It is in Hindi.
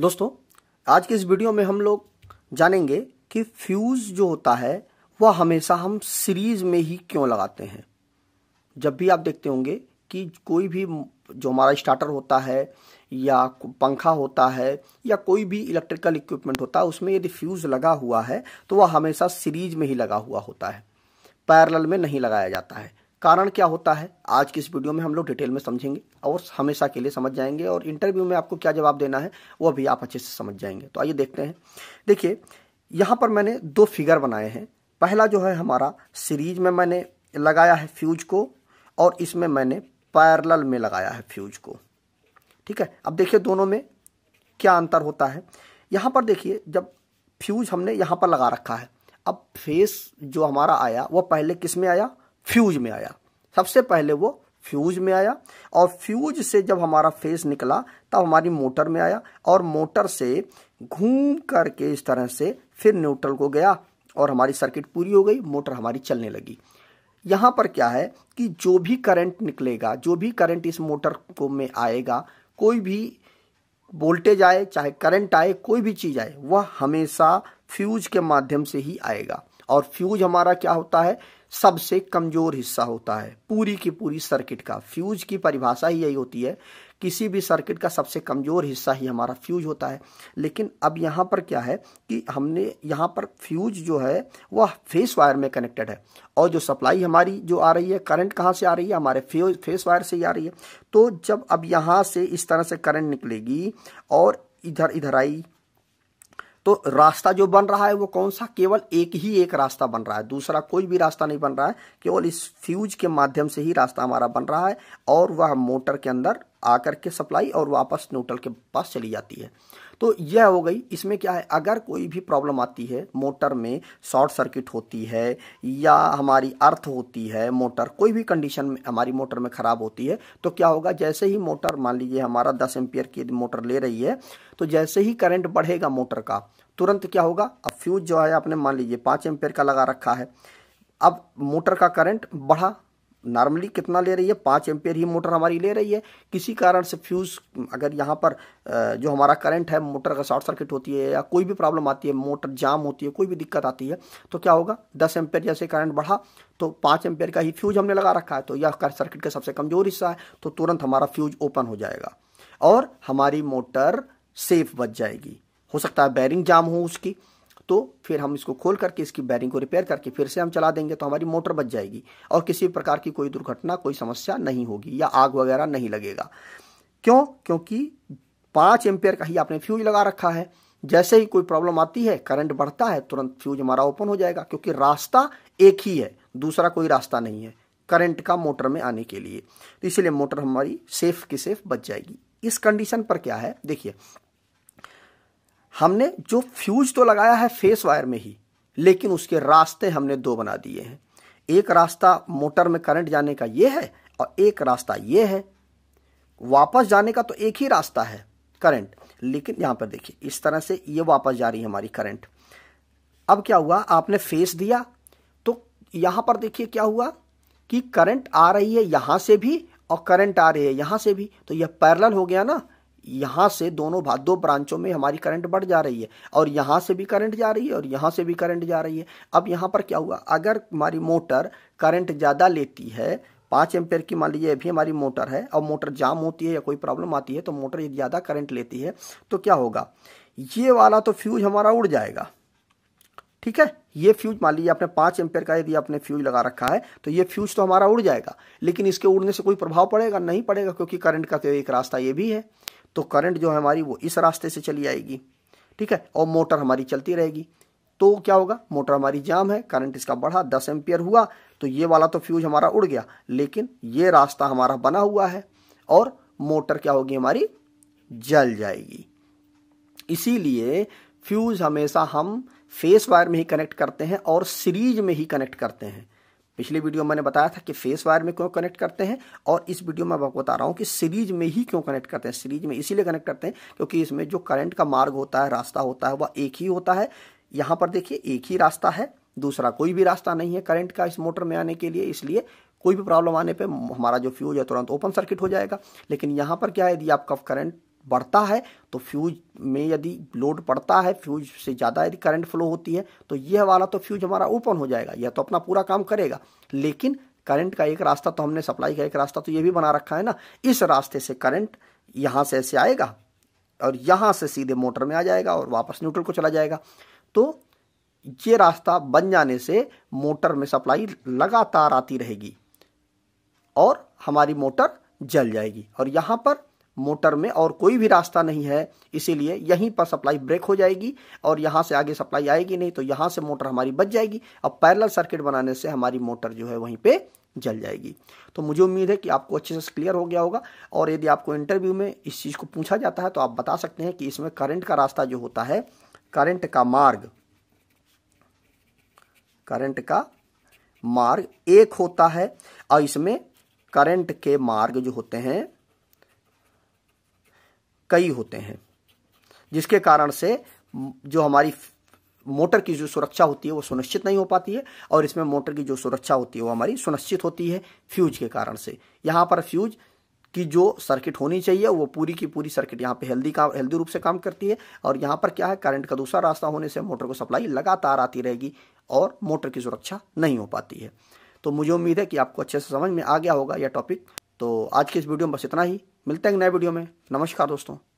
दोस्तों आज के इस वीडियो में हम लोग जानेंगे कि फ्यूज़ जो होता है वह हमेशा हम सीरीज़ में ही क्यों लगाते हैं जब भी आप देखते होंगे कि कोई भी जो हमारा स्टार्टर होता है या पंखा होता है या कोई भी इलेक्ट्रिकल इक्विपमेंट होता है उसमें यदि फ्यूज़ लगा हुआ है तो वह हमेशा सीरीज में ही लगा हुआ होता है पैरल में नहीं लगाया जाता है कारण क्या होता है आज की इस वीडियो में हम लोग डिटेल में समझेंगे और हमेशा के लिए समझ जाएंगे और इंटरव्यू में आपको क्या जवाब देना है वो भी आप अच्छे से समझ जाएंगे तो आइए देखते हैं देखिए यहाँ पर मैंने दो फिगर बनाए हैं पहला जो है हमारा सीरीज में मैंने लगाया है फ्यूज को और इसमें मैंने पैरल में लगाया है फ्यूज को ठीक है अब देखिए दोनों में क्या अंतर होता है यहाँ पर देखिए जब फ्यूज हमने यहाँ पर लगा रखा है अब फेस जो हमारा आया वो पहले किस में आया फ्यूज में आया सबसे पहले वो फ्यूज में आया और फ्यूज से जब हमारा फेस निकला तब हमारी मोटर में आया और मोटर से घूम करके इस तरह से फिर न्यूट्रल को गया और हमारी सर्किट पूरी हो गई मोटर हमारी चलने लगी यहाँ पर क्या है कि जो भी करंट निकलेगा जो भी करंट इस मोटर को में आएगा कोई भी वोल्टेज आए चाहे करंट आए कोई भी चीज़ आए वह हमेशा फ्यूज के माध्यम से ही आएगा और फ्यूज हमारा क्या होता है सबसे कमजोर हिस्सा होता है पूरी की पूरी सर्किट का फ्यूज की परिभाषा ही यही होती है किसी भी सर्किट का सबसे कमजोर हिस्सा ही हमारा फ्यूज होता है लेकिन अब यहाँ पर क्या है कि हमने यहाँ पर फ्यूज जो है वह फेस वायर में कनेक्टेड है और जो सप्लाई हमारी जो आ रही है करंट कहाँ से आ रही है हमारे फ्यूज फेस वायर से ही आ रही है तो जब अब यहाँ से इस तरह से करंट निकलेगी और इधर इधर आई तो रास्ता जो बन रहा है वो कौन सा केवल एक ही एक रास्ता बन रहा है दूसरा कोई भी रास्ता नहीं बन रहा है केवल इस फ्यूज के माध्यम से ही रास्ता हमारा बन रहा है और वह मोटर के अंदर आकर के सप्लाई और वापस न्यूट्रल के पास चली जाती है तो यह हो गई इसमें क्या है अगर कोई भी प्रॉब्लम आती है मोटर में शॉर्ट सर्किट होती है या हमारी अर्थ होती है मोटर कोई भी कंडीशन में हमारी मोटर में ख़राब होती है तो क्या होगा जैसे ही मोटर मान लीजिए हमारा दस एम्पियर की मोटर ले रही है तो जैसे ही करंट बढ़ेगा मोटर का तुरंत क्या होगा अब फ्यूज जो है आपने मान लीजिए पाँच एम्पियर का लगा रखा है अब मोटर का करंट बढ़ा नॉर्मली कितना ले रही है पाँच एम्पेयर ही मोटर हमारी ले रही है किसी कारण से फ्यूज़ अगर यहाँ पर जो हमारा करंट है मोटर का शॉर्ट सर्किट होती है या कोई भी प्रॉब्लम आती है मोटर जाम होती है कोई भी दिक्कत आती है तो क्या होगा दस एम्पेयर जैसे करंट बढ़ा तो पाँच एम्पेयर का ही फ्यूज़ हमने लगा रखा है तो यह सर्किट का सबसे कमज़ोर हिस्सा है तो तुरंत हमारा फ्यूज़ ओपन हो जाएगा और हमारी मोटर सेफ बच जाएगी हो सकता है बैरिंग जाम हो उसकी तो फिर हम इसको खोल करके इसकी बैरिंग को रिपेयर करके फिर से हम चला देंगे तो हमारी मोटर बच जाएगी और किसी प्रकार की कोई दुर्घटना कोई समस्या नहीं होगी या आग वगैरह नहीं लगेगा क्यों क्योंकि पाँच एम्पेयर का ही आपने फ्यूज लगा रखा है जैसे ही कोई प्रॉब्लम आती है करंट बढ़ता है तुरंत फ्यूज हमारा ओपन हो जाएगा क्योंकि रास्ता एक ही है दूसरा कोई रास्ता नहीं है करंट का मोटर में आने के लिए तो इसलिए मोटर हमारी सेफ की सेफ बच जाएगी इस कंडीशन पर क्या है देखिए हमने जो फ्यूज तो लगाया है फेस वायर में ही लेकिन उसके रास्ते हमने दो बना दिए हैं एक रास्ता मोटर में करंट जाने का ये है और एक रास्ता ये है वापस जाने का तो एक ही रास्ता है करंट लेकिन यहां पर देखिए इस तरह से ये वापस जा रही है हमारी करंट अब क्या हुआ आपने फेस दिया तो यहां पर देखिए क्या हुआ कि करंट आ रही है यहां से भी और करंट आ रही है यहां से भी तो यह पैरल हो गया ना यहाँ से दोनों भाग दो ब्रांचों में हमारी करंट बढ़ जा रही है और यहाँ से भी करंट जा रही है और यहाँ से भी करंट जा रही है अब यहाँ पर क्या हुआ अगर हमारी मोटर करंट ज़्यादा लेती है पाँच एम्पेयर की मान लीजिए अभी हमारी मोटर है और मोटर जाम होती है या कोई प्रॉब्लम आती है तो मोटर यदि ज़्यादा करंट लेती है तो क्या होगा ये वाला तो फ्यूज हमारा उड़ जाएगा ठीक है ये फ्यूज मान लीजिए आपने पाँच एम्पेयर का यदि आपने फ्यूज लगा रखा है तो ये फ्यूज तो हमारा उड़ जाएगा लेकिन इसके उड़ने से कोई प्रभाव पड़ेगा नहीं पड़ेगा क्योंकि करंट का तो एक रास्ता ये भी है तो करंट जो है हमारी वो इस रास्ते से चली आएगी ठीक है और मोटर हमारी चलती रहेगी तो क्या होगा मोटर हमारी जाम है करंट इसका बढ़ा दस एम्पियर हुआ तो ये वाला तो फ्यूज हमारा उड़ गया लेकिन ये रास्ता हमारा बना हुआ है और मोटर क्या होगी हमारी जल जाएगी इसीलिए फ्यूज हमेशा हम फेस वायर में ही कनेक्ट करते हैं और सीरीज में ही कनेक्ट करते हैं पिछले वीडियो में मैंने बताया था कि फेस वायर में क्यों कनेक्ट करते हैं और इस वीडियो में आपको बता रहा हूँ कि सीरीज में ही क्यों कनेक्ट करते हैं सीरीज में इसीलिए कनेक्ट करते हैं क्योंकि इसमें जो करंट का मार्ग होता है रास्ता होता है वह एक ही होता है यहाँ पर देखिए एक ही रास्ता है दूसरा कोई भी रास्ता नहीं है करंट का इस मोटर में आने के लिए इसलिए कोई भी प्रॉब्लम आने पर हमारा जो फ्यूज है तुरंत ओपन सर्किट हो जाएगा लेकिन यहाँ पर क्या है यदि आपका करंट बढ़ता है तो फ्यूज में यदि लोड पड़ता है फ्यूज से ज़्यादा यदि करंट फ्लो होती है तो यह वाला तो फ्यूज हमारा ओपन हो जाएगा यह तो अपना पूरा काम करेगा लेकिन करंट का एक रास्ता तो हमने सप्लाई का एक रास्ता तो ये भी बना रखा है ना इस रास्ते से करंट यहाँ से ऐसे आएगा और यहाँ से सीधे मोटर में आ जाएगा और वापस न्यूट्रल को चला जाएगा तो ये रास्ता बन जाने से मोटर में सप्लाई लगातार आती रहेगी और हमारी मोटर जल जाएगी और यहाँ पर मोटर में और कोई भी रास्ता नहीं है इसीलिए यहीं पर सप्लाई ब्रेक हो जाएगी और यहां से आगे सप्लाई आएगी नहीं तो यहां से मोटर हमारी बच जाएगी और पैरल सर्किट बनाने से हमारी मोटर जो है वहीं पर जल जाएगी तो मुझे उम्मीद है कि आपको अच्छे से क्लियर हो गया होगा और यदि आपको इंटरव्यू में इस चीज़ को पूछा जाता है तो आप बता सकते हैं कि इसमें करंट का रास्ता जो होता है करंट का मार्ग करंट का मार्ग एक होता है और इसमें करंट के मार्ग जो होते हैं कई होते हैं जिसके कारण से जो हमारी मोटर की जो सुरक्षा होती है वो सुनिश्चित नहीं हो पाती है और इसमें मोटर की जो सुरक्षा होती है वो हमारी सुनिश्चित होती है फ्यूज के कारण से यहाँ पर फ्यूज की जो सर्किट होनी चाहिए वो पूरी की पूरी सर्किट यहाँ पे हेल्दी काम हेल्दी रूप से काम करती है और यहाँ पर क्या है करंट का दूसरा रास्ता होने से मोटर को सप्लाई लगातार आती रहेगी और मोटर की सुरक्षा नहीं हो पाती है तो मुझे उम्मीद है कि आपको अच्छे से समझ में आ गया होगा यह टॉपिक तो आज के इस वीडियो में बस इतना ही मिलते हैं नए वीडियो में नमस्कार दोस्तों